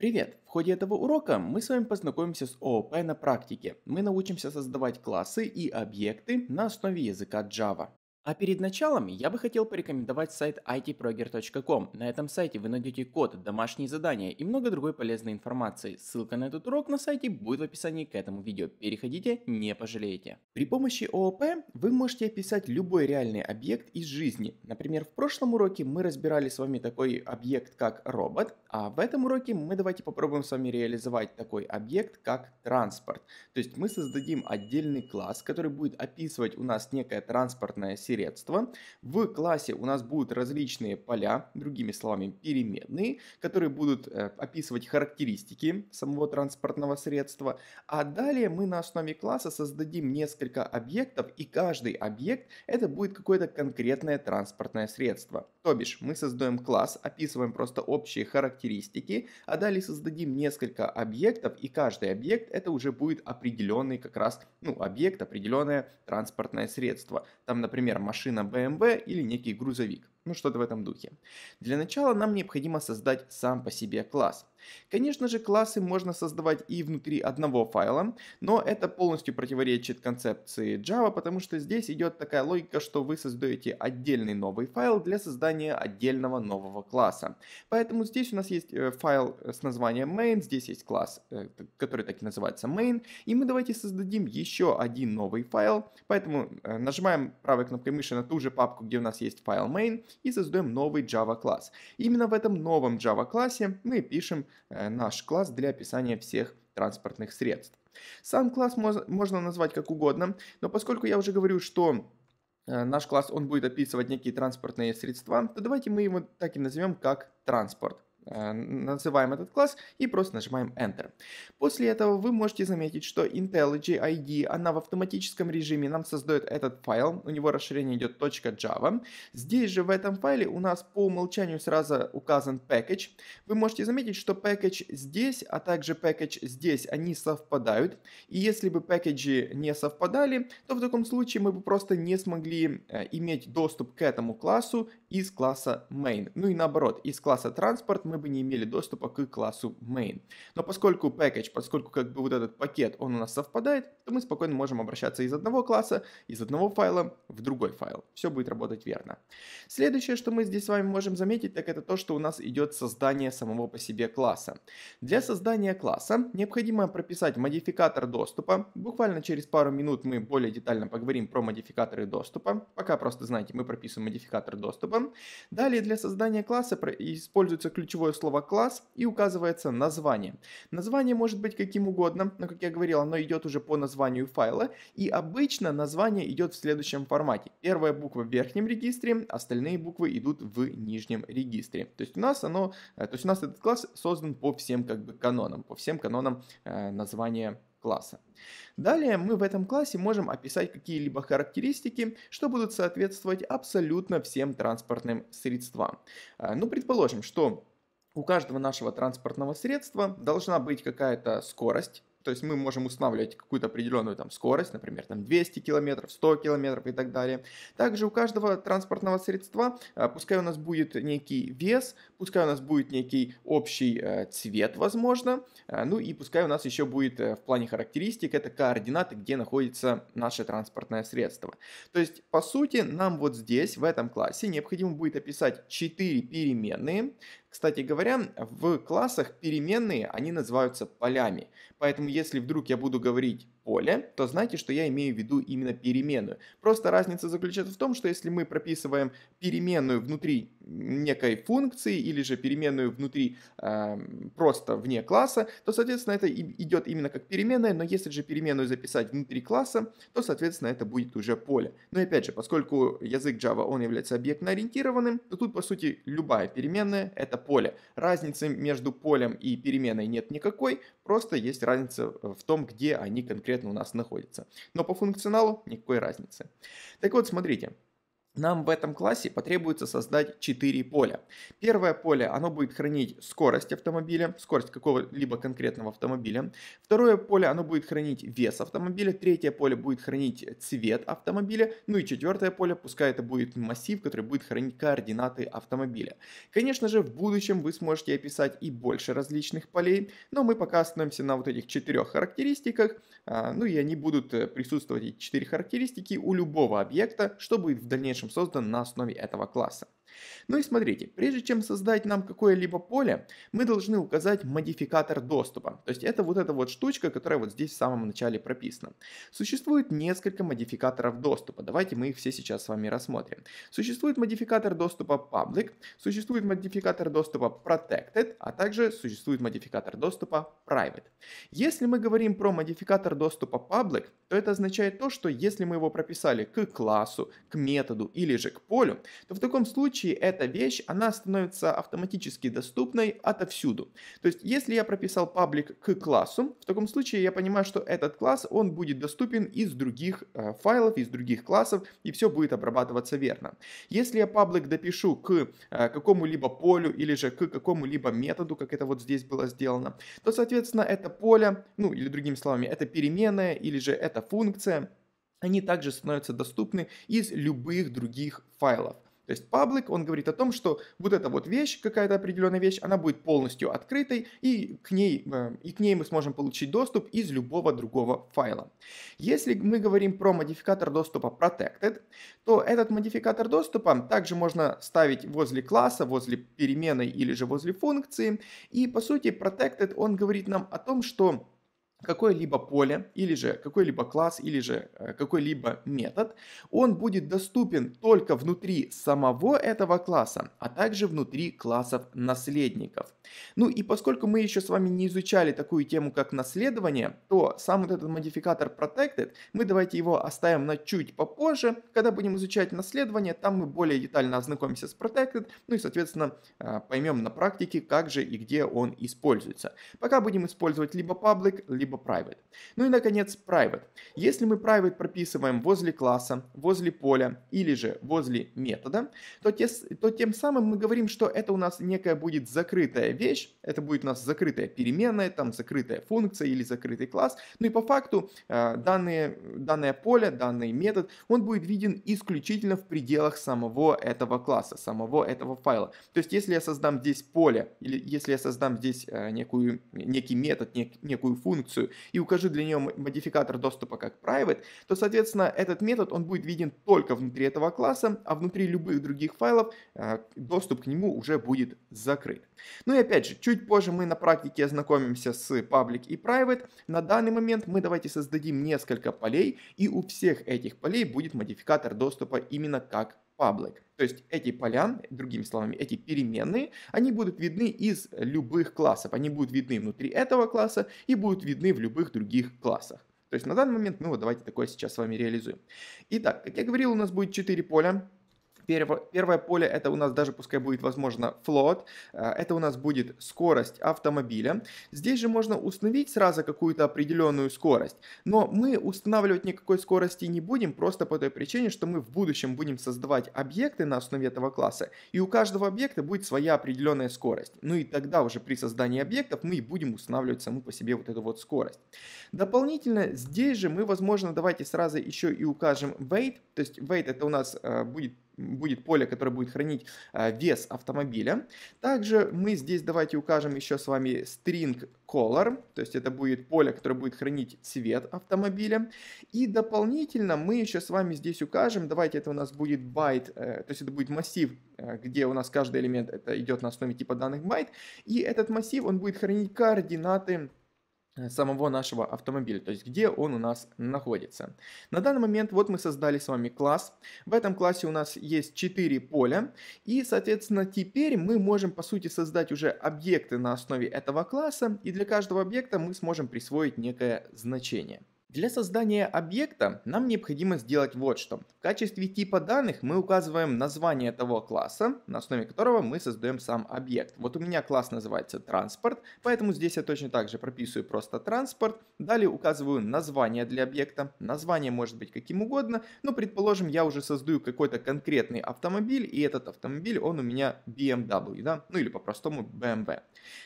Привет! В ходе этого урока мы с вами познакомимся с ООП на практике. Мы научимся создавать классы и объекты на основе языка Java. А перед началом я бы хотел порекомендовать сайт itproger.com. На этом сайте вы найдете код, домашние задания и много другой полезной информации. Ссылка на этот урок на сайте будет в описании к этому видео. Переходите, не пожалеете. При помощи ООП вы можете описать любой реальный объект из жизни. Например, в прошлом уроке мы разбирали с вами такой объект, как робот, а в этом уроке мы давайте попробуем с вами реализовать такой объект, как транспорт. То есть мы создадим отдельный класс, который будет описывать у нас некая транспортная серия средства. В классе у нас будут различные поля, другими словами, переменные, которые будут э, описывать характеристики самого транспортного средства. А далее мы на основе класса создадим несколько объектов, и каждый объект это будет какое-то конкретное транспортное средство. То бишь, мы создаем класс, описываем просто общие характеристики, а далее создадим несколько объектов, и каждый объект это уже будет определенный как раз, ну, объект, определенное транспортное средство. Там, например, машина BMW или некий грузовик. Ну, что-то в этом духе. Для начала нам необходимо создать сам по себе класс. Конечно же, классы можно создавать и внутри одного файла, но это полностью противоречит концепции Java, потому что здесь идет такая логика, что вы создаете отдельный новый файл для создания отдельного нового класса. Поэтому здесь у нас есть э, файл э, с названием main, здесь есть класс, э, который так и называется main, и мы давайте создадим еще один новый файл, поэтому нажимаем правой кнопкой мыши на ту же папку, где у нас есть файл main, и создаем новый Java класс. Именно в этом новом Java классе мы пишем Э, наш класс для описания всех транспортных средств. Сам класс можно назвать как угодно, но поскольку я уже говорю, что э, наш класс он будет описывать некие транспортные средства, то давайте мы его так и назовем как транспорт. Э, называем этот класс и просто нажимаем Enter. После этого вы можете заметить, что IntelliJ ID, она в автоматическом режиме нам создает этот файл, у него расширение идет .java. Здесь же в этом файле у нас по умолчанию сразу указан package. Вы можете заметить, что package здесь, а также package здесь, они совпадают. И если бы пакеджи не совпадали, то в таком случае мы бы просто не смогли э, иметь доступ к этому классу из класса main. Ну и наоборот, из класса transport мы бы не имели доступа к классу main. Но поскольку package, поскольку как бы вот этот пакет, он у нас совпадает, то мы спокойно можем обращаться из одного класса, из одного файла в другой файл. Все будет работать верно. Следующее, что мы здесь с вами можем заметить, так это то, что у нас идет создание самого по себе класса. Для создания класса необходимо прописать модификатор доступа. Буквально через пару минут мы более детально поговорим про модификаторы доступа. Пока просто знаете, мы прописываем модификатор доступа. Далее для создания класса используется ключевой ключевое слово класс и указывается название. Название может быть каким угодно, но, как я говорил, оно идет уже по названию файла, и обычно название идет в следующем формате. Первая буква в верхнем регистре, остальные буквы идут в нижнем регистре. То есть у нас оно, э, то есть у нас этот класс создан по всем как бы канонам, по всем канонам э, названия класса. Далее мы в этом классе можем описать какие-либо характеристики, что будут соответствовать абсолютно всем транспортным средствам. Э, ну, предположим, что у каждого нашего транспортного средства должна быть какая-то скорость, то есть мы можем устанавливать какую-то определенную там скорость, например, там 200 километров, 100 километров и так далее. Также у каждого транспортного средства, э, пускай у нас будет некий вес, пускай у нас будет некий общий э, цвет, возможно, э, ну и пускай у нас еще будет в плане характеристик, это координаты, где находится наше транспортное средство. То есть, по сути, нам вот здесь, в этом классе, необходимо будет описать 4 переменные, кстати говоря, в классах переменные, они называются полями. Поэтому если вдруг я буду говорить поле, то знайте, что я имею в виду именно переменную. Просто разница заключается в том, что если мы прописываем переменную внутри некой функции или же переменную внутри э, просто вне класса, то, соответственно, это идет именно как переменная, но если же переменную записать внутри класса, то, соответственно, это будет уже поле. Но опять же, поскольку язык Java, он является объектно-ориентированным, то тут, по сути, любая переменная — это поле. Разницы между полем и переменной нет никакой, просто есть разница в том, где они конкретно конкретно у нас находится. Но по функционалу никакой разницы. Так вот, смотрите. Нам в этом классе потребуется создать 4 поля. Первое поле, оно будет хранить скорость автомобиля, скорость какого-либо конкретного автомобиля. Второе поле, оно будет хранить вес автомобиля. Третье поле будет хранить цвет автомобиля. Ну и четвертое поле, пускай это будет массив, который будет хранить координаты автомобиля. Конечно же, в будущем вы сможете описать и больше различных полей, но мы пока остановимся на вот этих четырех характеристиках. А, ну и они будут э, присутствовать, эти четыре характеристики, у любого объекта, что будет в дальнейшем дальнейшем создан на основе этого класса. Ну и смотрите, прежде чем создать нам какое-либо поле, мы должны указать модификатор доступа. То есть это вот эта вот штучка, которая вот здесь в самом начале прописана. Существует несколько модификаторов доступа. Давайте мы их все сейчас с вами рассмотрим. Существует модификатор доступа public, существует модификатор доступа protected, а также существует модификатор доступа private. Если мы говорим про модификатор доступа public, то это означает то, что если мы его прописали к классу, к методу или же к полю, то в таком случае случае эта вещь, она становится автоматически доступной отовсюду. То есть, если я прописал паблик к классу, в таком случае я понимаю, что этот класс, он будет доступен из других э, файлов, из других классов, и все будет обрабатываться верно. Если я паблик допишу к э, какому-либо полю или же к какому-либо методу, как это вот здесь было сделано, то, соответственно, это поле, ну или другими словами, это переменная или же это функция, они также становятся доступны из любых других файлов. То есть public, он говорит о том, что вот эта вот вещь, какая-то определенная вещь, она будет полностью открытой, и к ней, э, и к ней мы сможем получить доступ из любого другого файла. Если мы говорим про модификатор доступа protected, то этот модификатор доступа также можно ставить возле класса, возле переменной или же возле функции, и по сути protected он говорит нам о том, что какое-либо поле или же какой-либо класс или же э, какой-либо метод, он будет доступен только внутри самого этого класса, а также внутри классов наследников. Ну и поскольку мы еще с вами не изучали такую тему, как наследование, то сам вот этот модификатор protected, мы давайте его оставим на чуть попозже, когда будем изучать наследование, там мы более детально ознакомимся с protected, ну и соответственно э, поймем на практике, как же и где он используется. Пока будем использовать либо public, либо либо private. Ну и, наконец, private. Если мы private прописываем возле класса, возле поля или же возле метода, то, те, то тем самым мы говорим, что это у нас некая будет закрытая вещь, это будет у нас закрытая переменная, там закрытая функция или закрытый класс. Ну и по факту э, данные, данное поле, данный метод, он будет виден исключительно в пределах самого этого класса, самого этого файла. То есть если я создам здесь поле, или если я создам здесь э, некую, некий метод, нек, некую функцию, функцию и укажу для нее модификатор доступа как private, то, соответственно, этот метод, он будет виден только внутри этого класса, а внутри любых других файлов э, доступ к нему уже будет закрыт. Ну и опять же, чуть позже мы на практике ознакомимся с public и private. На данный момент мы давайте создадим несколько полей, и у всех этих полей будет модификатор доступа именно как public. То есть эти полян, другими словами, эти переменные, они будут видны из любых классов. Они будут видны внутри этого класса и будут видны в любых других классах. То есть на данный момент мы ну, вот давайте такое сейчас с вами реализуем. Итак, как я говорил, у нас будет 4 поля перво, первое поле это у нас даже пускай будет, возможно, float, э, это у нас будет скорость автомобиля. Здесь же можно установить сразу какую-то определенную скорость, но мы устанавливать никакой скорости не будем, просто по той причине, что мы в будущем будем создавать объекты на основе этого класса, и у каждого объекта будет своя определенная скорость. Ну и тогда уже при создании объектов мы будем устанавливать саму по себе вот эту вот скорость. Дополнительно здесь же мы, возможно, давайте сразу еще и укажем weight, то есть weight это у нас э, будет будет поле, которое будет хранить а, вес автомобиля. Также мы здесь давайте укажем еще с вами string color, то есть это будет поле, которое будет хранить цвет автомобиля. И дополнительно мы еще с вами здесь укажем, давайте это у нас будет байт, э, то есть это будет массив, э, где у нас каждый элемент это идет на основе типа данных байт, и этот массив он будет хранить координаты Э, самого нашего автомобиля, то есть где он у нас находится. На данный момент вот мы создали с вами класс. В этом классе у нас есть 4 поля. И, соответственно, теперь мы можем, по сути, создать уже объекты на основе этого класса. И для каждого объекта мы сможем присвоить некое значение. Для создания объекта нам необходимо сделать вот что. В качестве типа данных мы указываем название того класса, на основе которого мы создаем сам объект. Вот у меня класс называется транспорт, поэтому здесь я точно так же прописываю просто транспорт. Далее указываю название для объекта. Название может быть каким угодно, но ну, предположим я уже создаю какой-то конкретный автомобиль, и этот автомобиль он у меня BMW, да? ну или по-простому BMW.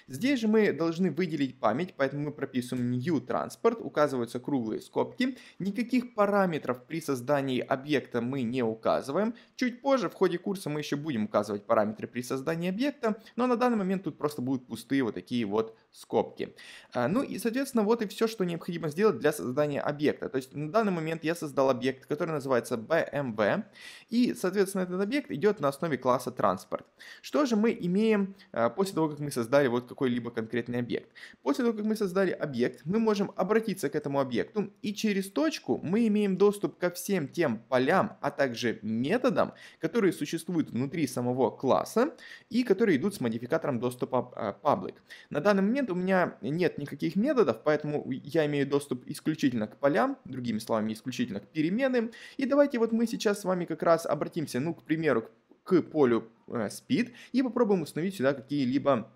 Здесь же мы должны выделить память, поэтому мы прописываем new транспорт, указываются круглые круглые скобки. Никаких параметров при создании объекта мы не указываем. Чуть позже в ходе курса мы еще будем указывать параметры при создании объекта, но на данный момент тут просто будут пустые вот такие вот скобки. А, ну и, соответственно, вот и все, что необходимо сделать для создания объекта. То есть на данный момент я создал объект, который называется BMW, и, соответственно, этот объект идет на основе класса транспорт. Что же мы имеем а, после того, как мы создали вот какой-либо конкретный объект? После того, как мы создали объект, мы можем обратиться к этому объекту, и через точку мы имеем доступ ко всем тем полям, а также методам, которые существуют внутри самого класса и которые идут с модификатором доступа public. А, на данный момент момент у меня нет никаких методов, поэтому я имею доступ исключительно к полям, другими словами, исключительно к переменным. И давайте вот мы сейчас с вами как раз обратимся, ну, к примеру, к полю э, speed и попробуем установить сюда какие-либо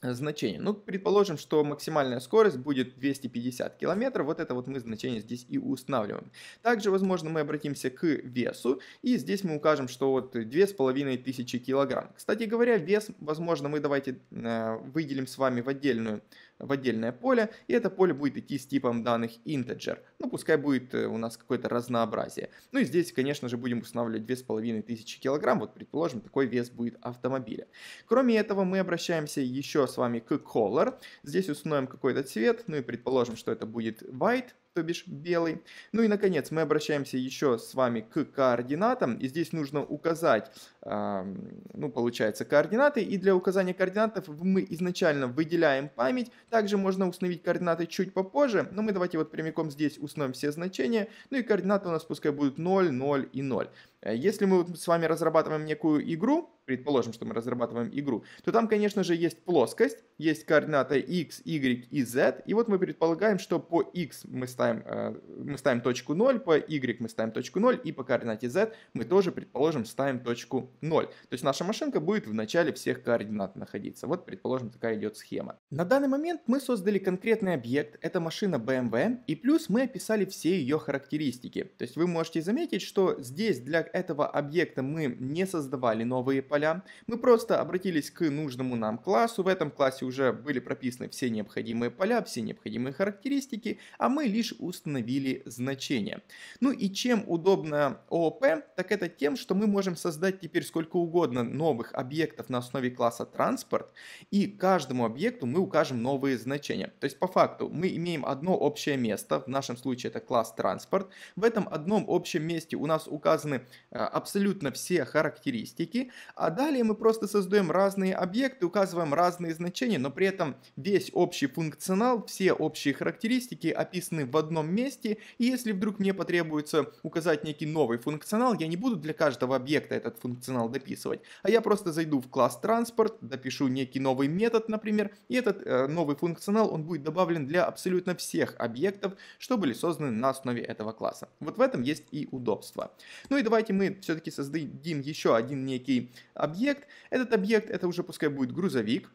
Э, значение. Ну, предположим, что максимальная скорость будет 250 км, вот это вот мы значение здесь и устанавливаем. Также, возможно, мы обратимся к весу, и здесь мы укажем, что вот 2500 кг. Кстати говоря, вес, возможно, мы давайте э, выделим с вами в отдельную в отдельное поле, и это поле будет идти с типом данных integer. Ну, пускай будет э, у нас какое-то разнообразие. Ну и здесь, конечно же, будем устанавливать 2500 килограмм, вот предположим, такой вес будет автомобиля. Кроме этого, мы обращаемся еще с вами к color. Здесь установим какой-то цвет, ну и предположим, что это будет white, то бишь белый. Ну и, наконец, мы обращаемся еще с вами к координатам, и здесь нужно указать, ну, получается, координаты, и для указания координатов мы изначально выделяем память, также можно установить координаты чуть попозже, но мы давайте вот прямиком здесь установим все значения, ну и координаты у нас пускай будут 0, 0 и 0. Э, если мы с вами разрабатываем некую игру, предположим, что мы разрабатываем игру, то там, конечно же, есть плоскость, есть координаты x, y и z, и вот мы предполагаем, что по x мы ставим, э, мы ставим точку 0, по y мы ставим точку 0, и по координате z мы тоже, предположим, ставим точку 0. То есть наша машинка будет в начале всех координат находиться. Вот, предположим, такая идет схема. На данный момент мы создали конкретный объект, это машина BMW, и плюс мы описали все ее характеристики. То есть вы можете заметить, что здесь для этого объекта мы не создавали новые поля, мы просто обратились к нужному нам классу, в этом классе уже были прописаны все необходимые поля, все необходимые характеристики, а мы лишь установили значение. Ну и чем удобно ООП, так это тем, что мы можем создать теперь сколько угодно новых объектов на основе класса транспорт, и каждому объекту мы укажем новые значения. То есть по факту мы имеем одно общее место, в нашем случае это класс транспорт, в этом одном общем месте у нас указаны а, абсолютно все характеристики, а далее мы просто создаем разные объекты, указываем разные значения, но при этом весь общий функционал, все общие характеристики описаны в одном месте, и если вдруг мне потребуется указать некий новый функционал, я не буду для каждого объекта этот функционал дописывать, а я просто зайду в класс транспорт, допишу некий новый метод, например, и этот э, новый функционал, он будет добавлен для абсолютно всех объектов, что были созданы на основе этого класса. Вот в этом есть и удобство. Ну и давайте давайте мы все-таки создадим еще один некий объект. Этот объект, это уже пускай будет грузовик,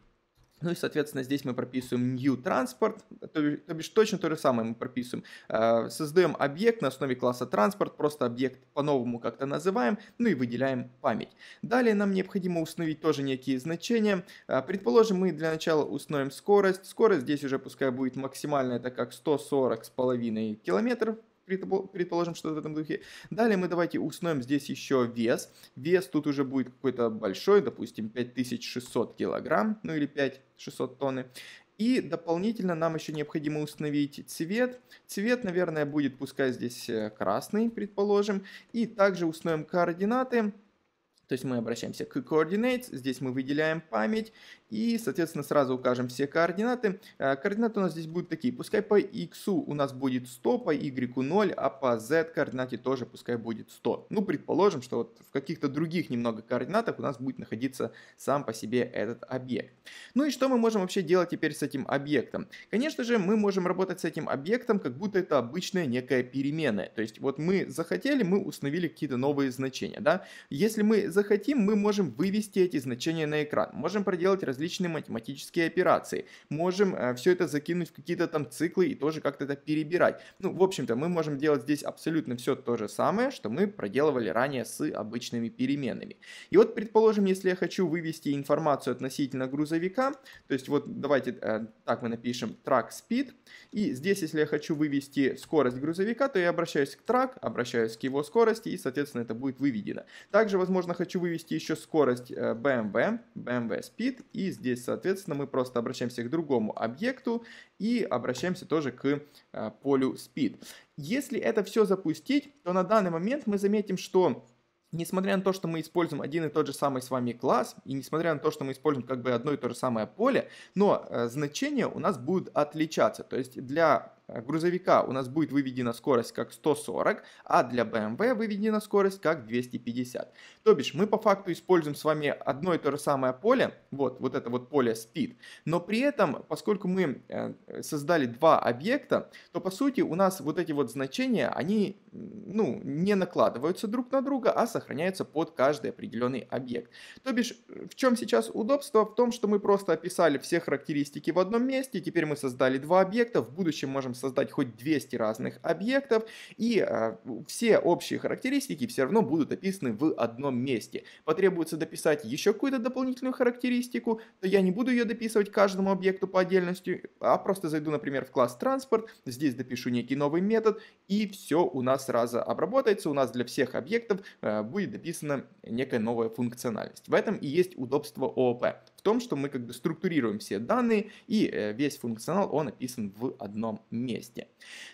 ну и, соответственно, здесь мы прописываем new transport, то, то бишь точно то же самое мы прописываем. А, создаем объект на основе класса Transport, просто объект по-новому как-то называем, ну и выделяем память. Далее нам необходимо установить тоже некие значения. А, предположим, мы для начала установим скорость. Скорость здесь уже пускай будет максимальная, это как 140,5 километров предположим, что в этом духе. Далее мы давайте установим здесь еще вес. Вес тут уже будет какой-то большой, допустим, 5600 килограмм, ну или 5600 тонны. И дополнительно нам еще необходимо установить цвет. Цвет, наверное, будет пускай здесь э, красный, предположим. И также установим координаты. То есть мы обращаемся к coordinates, здесь мы выделяем память и, соответственно, сразу укажем все координаты. Э, координаты у нас здесь будут такие. Пускай по x у нас будет 100, по y 0, а по z координате тоже пускай будет 100. Ну, предположим, что вот в каких-то других немного координатах у нас будет находиться сам по себе этот объект. Ну и что мы можем вообще делать теперь с этим объектом? Конечно же, мы можем работать с этим объектом, как будто это обычная некая переменная. То есть вот мы захотели, мы установили какие-то новые значения. Да? Если мы захотим, мы можем вывести эти значения на экран. Можем проделать различные различные математические операции. Можем э, все это закинуть в какие-то там циклы и тоже как-то это перебирать. Ну, в общем-то, мы можем делать здесь абсолютно все то же самое, что мы проделывали ранее с обычными переменными. И вот, предположим, если я хочу вывести информацию относительно грузовика, то есть вот давайте э, так мы напишем track speed, и здесь, если я хочу вывести скорость грузовика, то я обращаюсь к track, обращаюсь к его скорости, и, соответственно, это будет выведено. Также, возможно, хочу вывести еще скорость э, BMW, BMW Speed и здесь, соответственно, мы просто обращаемся к другому объекту и обращаемся тоже к э, полю speed. Если это все запустить, то на данный момент мы заметим, что несмотря на то, что мы используем один и тот же самый с вами класс, и несмотря на то, что мы используем как бы одно и то же самое поле, но э, значения у нас будут отличаться. То есть для Э, грузовика у нас будет выведена скорость как 140, а для BMW эм выведена скорость как 250. То бишь мы по факту используем с вами одно и то же самое поле, вот, вот это вот поле speed, но при этом, поскольку мы э, создали два объекта, то по сути у нас вот эти вот значения, они ну, не накладываются друг на друга, а сохраняются под каждый определенный объект. То бишь, в чем сейчас удобство? В том, что мы просто описали все характеристики в одном месте, теперь мы создали два объекта, в будущем можем можем создать хоть 200 разных объектов, и а, все общие характеристики все равно будут описаны в одном месте. Потребуется дописать еще какую-то дополнительную характеристику, то я не буду ее дописывать каждому объекту по отдельности, а просто зайду, например, в класс транспорт, здесь допишу некий новый метод, и все у нас сразу обработается, у нас для всех объектов а, будет дописана некая новая функциональность. В этом и есть удобство ООП том, что мы как бы структурируем все данные, и э, весь функционал, он описан в одном месте.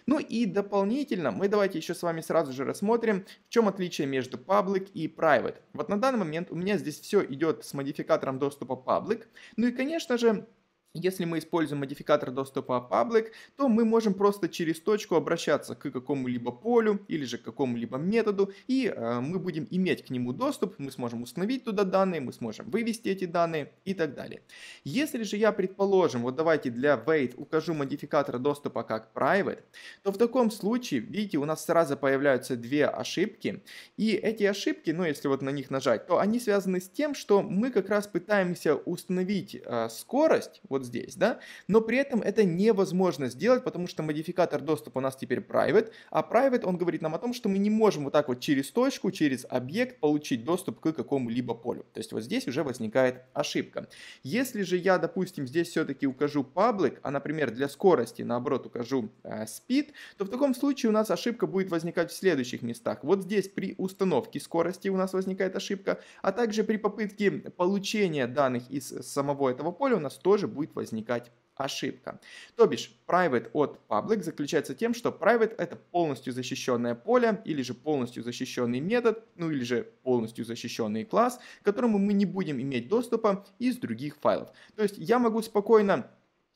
Ну и дополнительно мы давайте еще с вами сразу же рассмотрим, в чем отличие между public и private. Вот на данный момент у меня здесь все идет с модификатором доступа public. Ну и, конечно же, если мы используем модификатор доступа public, то мы можем просто через точку обращаться к какому-либо полю или же к какому-либо методу, и э, мы будем иметь к нему доступ, мы сможем установить туда данные, мы сможем вывести эти данные и так далее. Если же я, предположим, вот давайте для wait укажу модификатор доступа как private, то в таком случае, видите, у нас сразу появляются две ошибки, и эти ошибки, ну если вот на них нажать, то они связаны с тем, что мы как раз пытаемся установить э, скорость, вот вот здесь, да, но при этом это невозможно сделать, потому что модификатор доступа у нас теперь private, а private, он говорит нам о том, что мы не можем вот так вот через точку, через объект получить доступ к какому-либо полю. То есть вот здесь уже возникает ошибка. Если же я, допустим, здесь все-таки укажу public, а, например, для скорости, наоборот, укажу э, speed, то в таком случае у нас ошибка будет возникать в следующих местах. Вот здесь при установке скорости у нас возникает ошибка, а также при попытке получения данных из самого этого поля у нас тоже будет будет возникать ошибка. То бишь, private от public заключается тем, что private это полностью защищенное поле, или же полностью защищенный метод, ну или же полностью защищенный класс, к которому мы не будем иметь доступа из других файлов. То есть я могу спокойно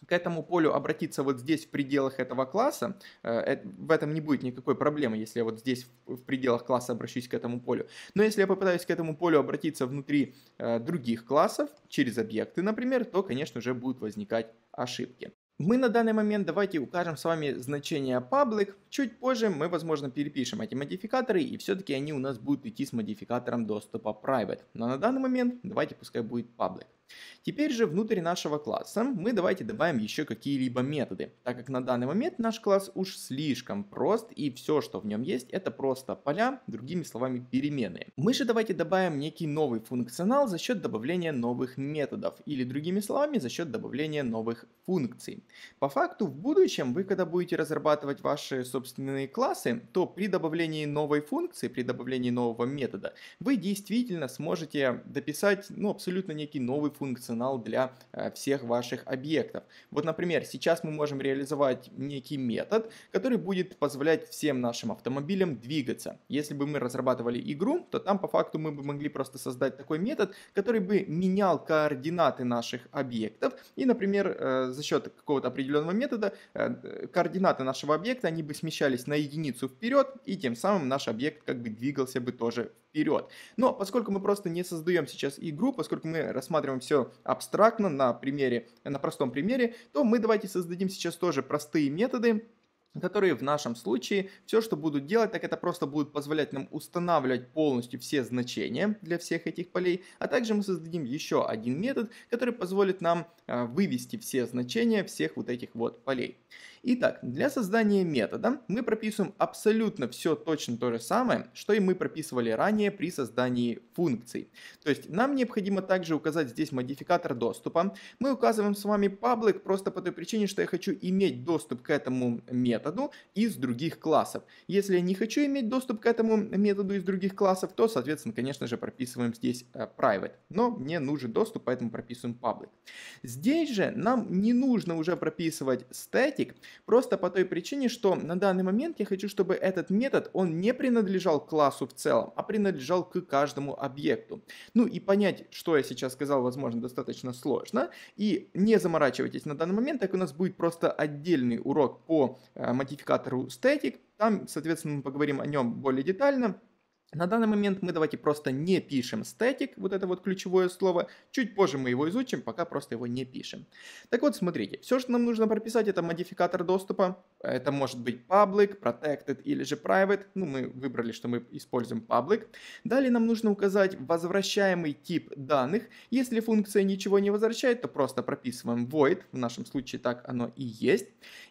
к этому полю обратиться вот здесь в пределах этого класса, э, в этом не будет никакой проблемы, если я вот здесь в пределах класса обращусь к этому полю. Но если я попытаюсь к этому полю обратиться внутри э, других классов, через объекты, например, то, конечно же, будут возникать ошибки. Мы на данный момент давайте укажем с вами значение public, чуть позже мы, возможно, перепишем эти модификаторы и все-таки они у нас будут идти с модификатором доступа private, но на данный момент давайте пускай будет public. Теперь же внутрь нашего класса мы давайте добавим еще какие-либо методы, так как на данный момент наш класс уж слишком прост и все, что в нем есть, это просто поля, другими словами переменные. Мы же давайте добавим некий новый функционал за счет добавления новых методов или другими словами за счет добавления новых функций. По факту в будущем вы когда будете разрабатывать ваши собственные классы, то при добавлении новой функции, при добавлении нового метода вы действительно сможете дописать ну абсолютно некий новый функционал функционал для э, всех ваших объектов. Вот, например, сейчас мы можем реализовать некий метод, который будет позволять всем нашим автомобилям двигаться. Если бы мы разрабатывали игру, то там по факту мы бы могли просто создать такой метод, который бы менял координаты наших объектов. И, например, э, за счет какого-то определенного метода э, координаты нашего объекта, они бы смещались на единицу вперед, и тем самым наш объект как бы двигался бы тоже вперед. Но поскольку мы просто не создаем сейчас игру, поскольку мы рассматриваем все абстрактно на примере, на простом примере, то мы давайте создадим сейчас тоже простые методы, которые в нашем случае все, что будут делать, так это просто будет позволять нам устанавливать полностью все значения для всех этих полей, а также мы создадим еще один метод, который позволит нам э, вывести все значения всех вот этих вот полей. Итак, для создания метода мы прописываем абсолютно все точно то же самое, что и мы прописывали ранее при создании функций. То есть нам необходимо также указать здесь модификатор доступа. Мы указываем с вами public просто по той причине, что я хочу иметь доступ к этому методу из других классов. Если я не хочу иметь доступ к этому методу из других классов, то, соответственно, конечно же, прописываем здесь э, private. Но мне нужен доступ, поэтому прописываем public. Здесь же нам не нужно уже прописывать static, Просто по той причине, что на данный момент я хочу, чтобы этот метод, он не принадлежал классу в целом, а принадлежал к каждому объекту. Ну и понять, что я сейчас сказал, возможно, достаточно сложно. И не заморачивайтесь на данный момент, так у нас будет просто отдельный урок по э, модификатору static. Там, соответственно, мы поговорим о нем более детально. На данный момент мы давайте просто не пишем static, вот это вот ключевое слово. Чуть позже мы его изучим, пока просто его не пишем. Так вот, смотрите, все, что нам нужно прописать, это модификатор доступа. Это может быть public, protected или же private. Ну, мы выбрали, что мы используем public. Далее нам нужно указать возвращаемый тип данных. Если функция ничего не возвращает, то просто прописываем void. В нашем случае так оно и есть.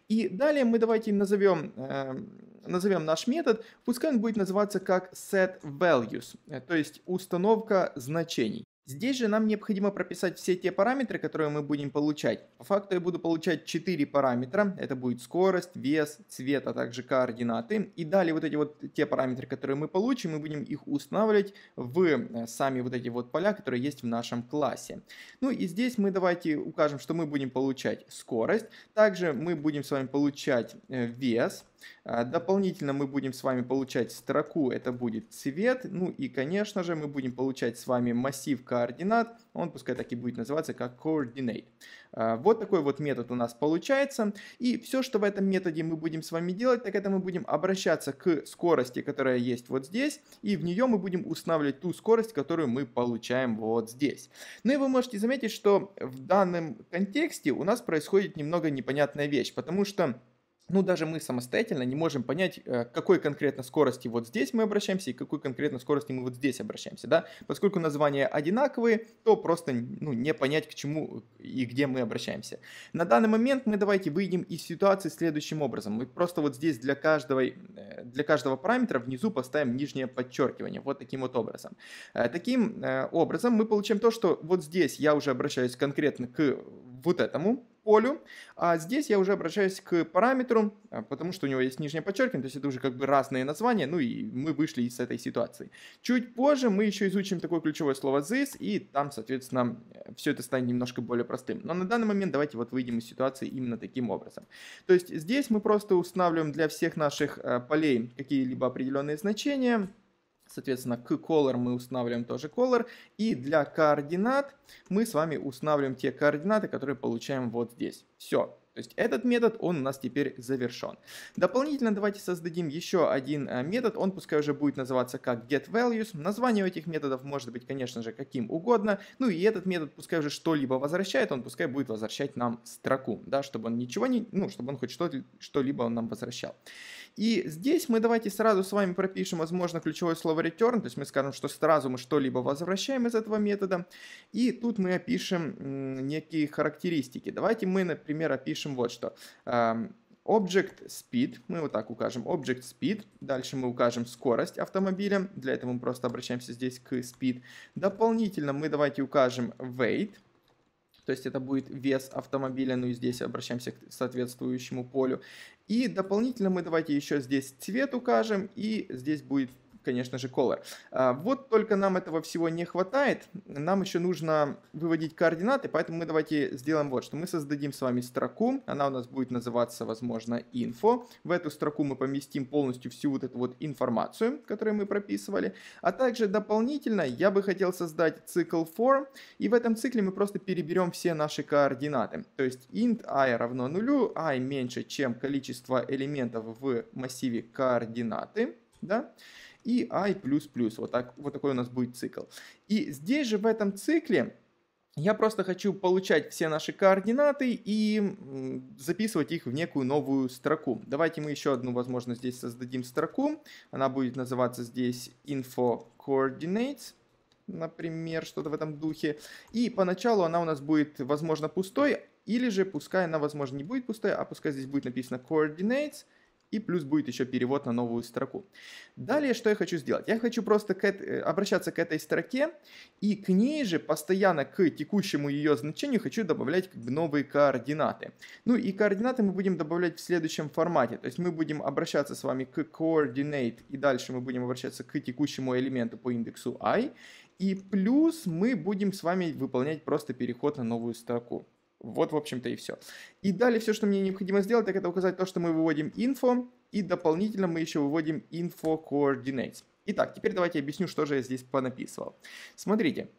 И далее мы давайте назовем... Э эм, назовем наш метод, пускай он будет называться как set values, то есть установка значений. Здесь же нам необходимо прописать все те параметры, которые мы будем получать. По факту я буду получать 4 параметра. Это будет скорость, вес, цвет, а также координаты. И далее вот эти вот те параметры, которые мы получим, мы будем их устанавливать в э, сами вот эти вот поля, которые есть в нашем классе. Ну и здесь мы давайте укажем, что мы будем получать скорость. Также мы будем с вами получать э, вес. А дополнительно мы будем с вами получать строку, это будет цвет. Ну и конечно же мы будем получать с вами массив координат, он пускай так и будет называться как coordinate. А, вот такой вот метод у нас получается. И все, что в этом методе мы будем с вами делать, так это мы будем обращаться к скорости, которая есть вот здесь, и в нее мы будем устанавливать ту скорость, которую мы получаем вот здесь. Ну и вы можете заметить, что в данном контексте у нас происходит немного непонятная вещь, потому что ну, даже мы самостоятельно не можем понять, э, к какой конкретно скорости вот здесь мы обращаемся и к какой конкретно скорости мы вот здесь обращаемся, да. Поскольку названия одинаковые, то просто, ну, не понять, к чему и где мы обращаемся. На данный момент мы давайте выйдем из ситуации следующим образом. Мы просто вот здесь для, каждого, э, для каждого параметра внизу поставим нижнее подчеркивание, вот таким вот образом. Э, таким образом мы получаем то, что вот здесь я уже обращаюсь конкретно к вот этому полю. А здесь я уже обращаюсь к параметру, а, потому что у него есть нижнее подчеркивание, то есть это уже как бы разные названия, ну и мы вышли из этой ситуации. Чуть позже мы еще изучим такое ключевое слово this, и там, соответственно, все это станет немножко более простым. Но на данный момент давайте вот выйдем из ситуации именно таким образом. То есть здесь мы просто устанавливаем для всех наших а, полей какие-либо определенные значения, Соответственно, к color мы устанавливаем тоже color. И для координат мы с вами устанавливаем те координаты, которые получаем вот здесь. Все. То есть этот метод, он у нас теперь завершен. Дополнительно давайте создадим еще один э, метод, он пускай уже будет называться как getValues. Название у этих методов может быть, конечно же, каким угодно. Ну и этот метод пускай уже что-либо возвращает, он пускай будет возвращать нам строку, да, чтобы он ничего не, ну, чтобы он хоть что-либо нам возвращал. И здесь мы давайте сразу с вами пропишем, возможно, ключевое слово return, то есть мы скажем, что сразу мы что-либо возвращаем из этого метода. И тут мы опишем некие характеристики. Давайте мы, например, опишем вот что. Эм, object Speed, мы вот так укажем Object Speed, дальше мы укажем скорость автомобиля, для этого мы просто обращаемся здесь к Speed. Дополнительно мы давайте укажем Weight, то есть это будет вес автомобиля, ну и здесь обращаемся к соответствующему полю. И дополнительно мы давайте еще здесь цвет укажем, и здесь будет конечно же, Color. А, вот только нам этого всего не хватает. Нам еще нужно выводить координаты, поэтому мы давайте сделаем вот что. Мы создадим с вами строку, она у нас будет называться, возможно, info. В эту строку мы поместим полностью всю вот эту вот информацию, которую мы прописывали. А также дополнительно я бы хотел создать цикл for, и в этом цикле мы просто переберем все наши координаты. То есть int i равно нулю, i меньше, чем количество элементов в массиве координаты. Да? и i++. Вот, так, вот такой у нас будет цикл. И здесь же в этом цикле я просто хочу получать все наши координаты и записывать их в некую новую строку. Давайте мы еще одну, возможно, здесь создадим строку. Она будет называться здесь info coordinates например, что-то в этом духе. И поначалу она у нас будет, возможно, пустой, или же пускай она, возможно, не будет пустой, а пускай здесь будет написано coordinates, и плюс будет еще перевод на новую строку. Далее, что я хочу сделать? Я хочу просто к, э, обращаться к этой строке и к ней же постоянно к текущему ее значению хочу добавлять как бы новые координаты. Ну и координаты мы будем добавлять в следующем формате. То есть мы будем обращаться с вами к coordinate и дальше мы будем обращаться к текущему элементу по индексу i. И плюс мы будем с вами выполнять просто переход на новую строку. Вот, в общем-то, и все. И далее все, что мне необходимо сделать, так это указать то, что мы выводим info, и дополнительно мы еще выводим info coordinates. Итак, теперь давайте объясню, что же я здесь понаписывал. Смотрите,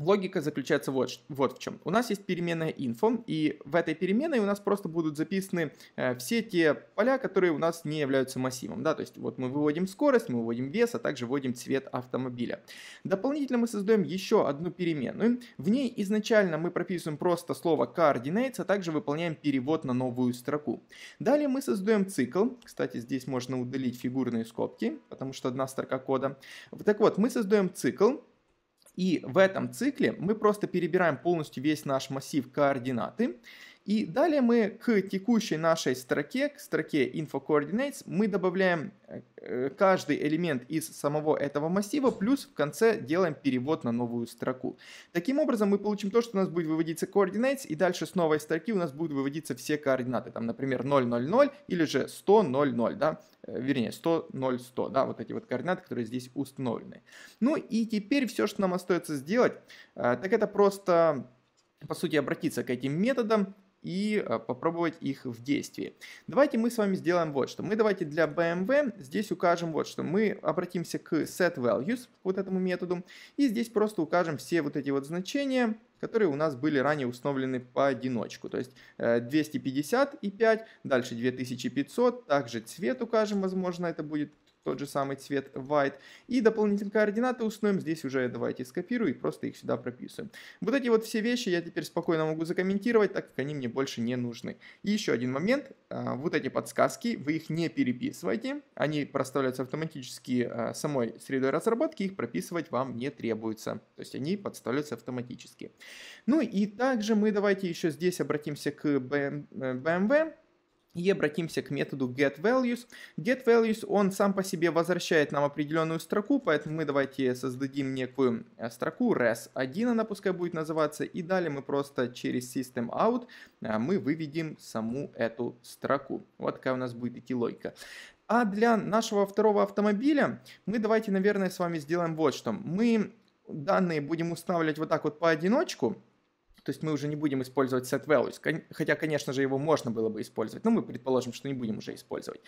Логика заключается вот, вот в чем. У нас есть переменная info, и в этой переменной у нас просто будут записаны э, все те поля, которые у нас не являются массивом. Да? То есть вот мы выводим скорость, мы выводим вес, а также вводим цвет автомобиля. Дополнительно мы создаем еще одну переменную. В ней изначально мы прописываем просто слово coordinates, а также выполняем перевод на новую строку. Далее мы создаем цикл. Кстати, здесь можно удалить фигурные скобки, потому что одна строка кода. Так вот, мы создаем цикл, и в этом цикле мы просто перебираем полностью весь наш массив координаты и далее мы к текущей нашей строке, к строке info coordinates, мы добавляем э, э, каждый элемент из самого этого массива, плюс в конце делаем перевод на новую строку. Таким образом мы получим то, что у нас будет выводиться coordinates, и дальше с новой строки у нас будут выводиться все координаты, там, например, 000 или же 100 00, да, э, вернее, 100 0 100, да, вот эти вот координаты, которые здесь установлены. Ну и теперь все, что нам остается сделать, так это просто по сути, обратиться к этим методам, и а, попробовать их в действии. Давайте мы с вами сделаем вот что. Мы давайте для BMW здесь укажем вот что. Мы обратимся к setValues вот этому методу, и здесь просто укажем все вот эти вот значения, которые у нас были ранее установлены по одиночку. То есть 250 э, и 5, дальше 2500, также цвет укажем, возможно, это будет тот же самый цвет white. И дополнительные координаты установим. Здесь уже давайте скопирую и просто их сюда прописываем. Вот эти вот все вещи я теперь спокойно могу закомментировать, так как они мне больше не нужны. И еще один момент. А, вот эти подсказки, вы их не переписывайте. Они проставляются автоматически а, самой средой разработки, их прописывать вам не требуется. То есть они подставляются автоматически. Ну и также мы давайте еще здесь обратимся к BMW. Э, и обратимся к методу getValues. GetValues, он сам по себе возвращает нам определенную строку, поэтому мы давайте создадим некую э, строку, res1 она пускай будет называться, и далее мы просто через systemout э, мы выведем саму эту строку. Вот такая у нас будет идти логика. А для нашего второго автомобиля мы давайте, наверное, с вами сделаем вот что. Мы данные будем устанавливать вот так вот поодиночку, то есть мы уже не будем использовать set values, хотя, конечно же, его можно было бы использовать, но мы предположим, что не будем уже использовать.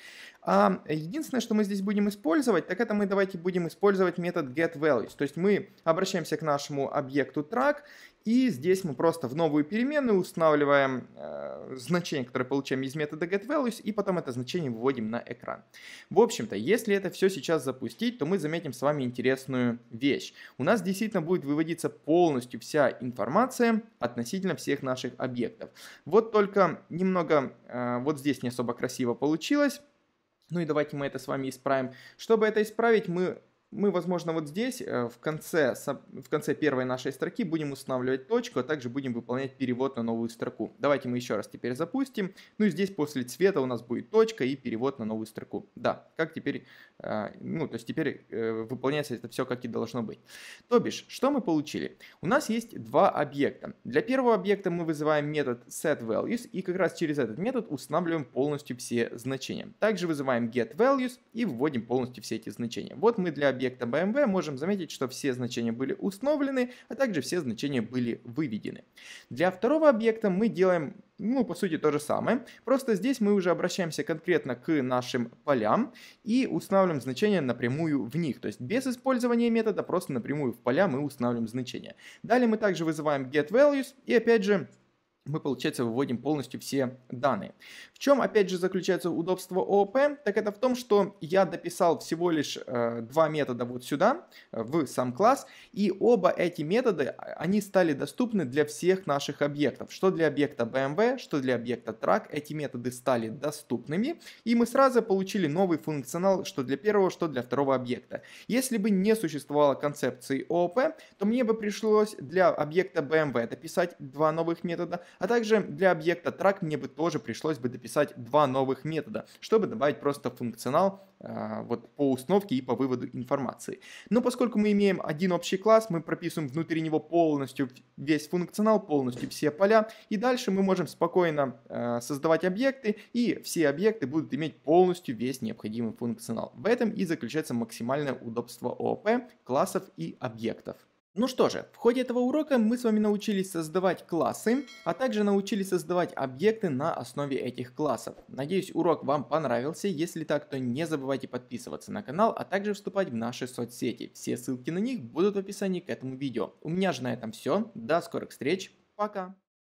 А единственное, что мы здесь будем использовать, так это мы давайте будем использовать метод getValues. то есть мы обращаемся к нашему объекту track и здесь мы просто в новую переменную устанавливаем э, значение, которое получаем из метода getValues, и потом это значение выводим на экран. В общем-то, если это все сейчас запустить, то мы заметим с вами интересную вещь. У нас действительно будет выводиться полностью вся информация относительно всех наших объектов. Вот только немного, э, вот здесь не особо красиво получилось. Ну и давайте мы это с вами исправим. Чтобы это исправить, мы мы, возможно, вот здесь э, в конце, в конце первой нашей строки будем устанавливать точку, а также будем выполнять перевод на новую строку. Давайте мы еще раз теперь запустим. Ну и здесь после цвета у нас будет точка и перевод на новую строку. Да, как теперь, э, ну то есть теперь э, выполняется это все как и должно быть. То бишь, что мы получили? У нас есть два объекта. Для первого объекта мы вызываем метод setValues и как раз через этот метод устанавливаем полностью все значения. Также вызываем getValues и вводим полностью все эти значения. Вот мы для объекта объекта BMW можем заметить, что все значения были установлены, а также все значения были выведены. Для второго объекта мы делаем ну, по сути, то же самое. Просто здесь мы уже обращаемся конкретно к нашим полям и устанавливаем значения напрямую в них. То есть без использования метода, просто напрямую в поля мы устанавливаем значения. Далее мы также вызываем getValues и опять же мы, получается, выводим полностью все данные. В чем, опять же, заключается удобство ООП? Так это в том, что я дописал всего лишь э, два метода вот сюда, э, в сам класс, и оба эти методы, а, они стали доступны для всех наших объектов. Что для объекта BMW, что для объекта Track, эти методы стали доступными, и мы сразу получили новый функционал, что для первого, что для второго объекта. Если бы не существовало концепции ООП, то мне бы пришлось для объекта BMW дописать два новых метода, а также для объекта track мне бы тоже пришлось бы дописать два новых метода, чтобы добавить просто функционал а, вот по установке и по выводу информации. Но поскольку мы имеем один общий класс, мы прописываем внутри него полностью весь функционал, полностью все поля, и дальше мы можем спокойно э, создавать объекты, и все объекты будут иметь полностью весь необходимый функционал. В этом и заключается максимальное удобство ООП, классов и объектов. Ну что же, в ходе этого урока мы с вами научились создавать классы, а также научились создавать объекты на основе этих классов. Надеюсь урок вам понравился, если так, то не забывайте подписываться на канал, а также вступать в наши соцсети. Все ссылки на них будут в описании к этому видео. У меня же на этом все, до скорых встреч, пока!